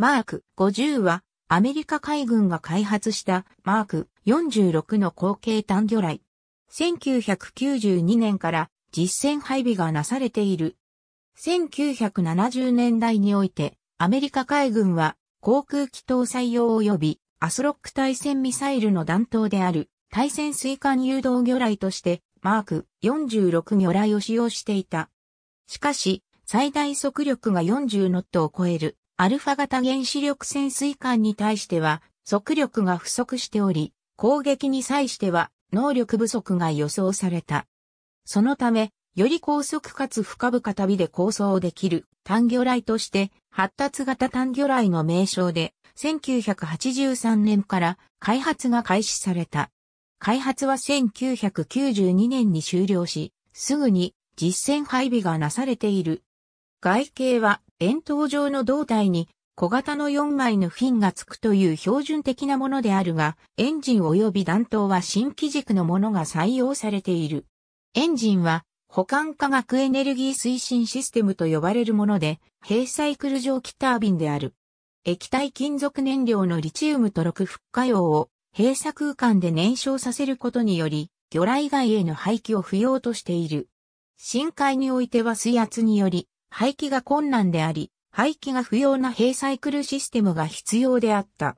マーク50はアメリカ海軍が開発したマーク46の後継単魚雷。1992年から実戦配備がなされている。1970年代においてアメリカ海軍は航空機搭載用及びアスロック対戦ミサイルの弾頭である対戦水管誘導魚雷としてマーク46魚雷を使用していた。しかし、最大速力が40ノットを超えるアルファ型原子力潜水艦に対しては、速力が不足しており、攻撃に際しては、能力不足が予想された。そのため、より高速かつ深々旅で構想できる単魚雷として、発達型単魚雷の名称で、1983年から開発が開始された。開発は1992年に終了し、すぐに実戦配備がなされている。外形は円筒状の胴体に小型の4枚のフィンがつくという標準的なものであるが、エンジン及び弾頭は新機軸のものが採用されている。エンジンは保管化学エネルギー推進システムと呼ばれるもので、閉サイクル蒸気タービンである。液体金属燃料のリチウムと6ッ化用を閉鎖空間で燃焼させることにより、魚雷外への廃棄を不要としている。深海においては水圧により、排気が困難であり、排気が不要なヘイサイクルシステムが必要であった。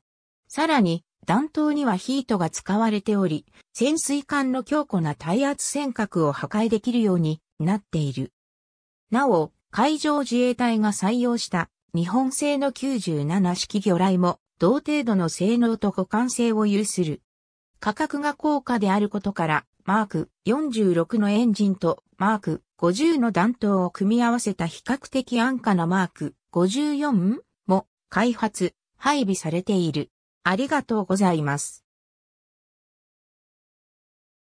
さらに、弾頭にはヒートが使われており、潜水艦の強固な耐圧尖閣を破壊できるようになっている。なお、海上自衛隊が採用した日本製の97式魚雷も同程度の性能と互換性を有する。価格が高価であることからマーク46のエンジンとマーク50の弾頭を組み合わせた比較的安価なマーク54も開発、配備されている。ありがとうございます。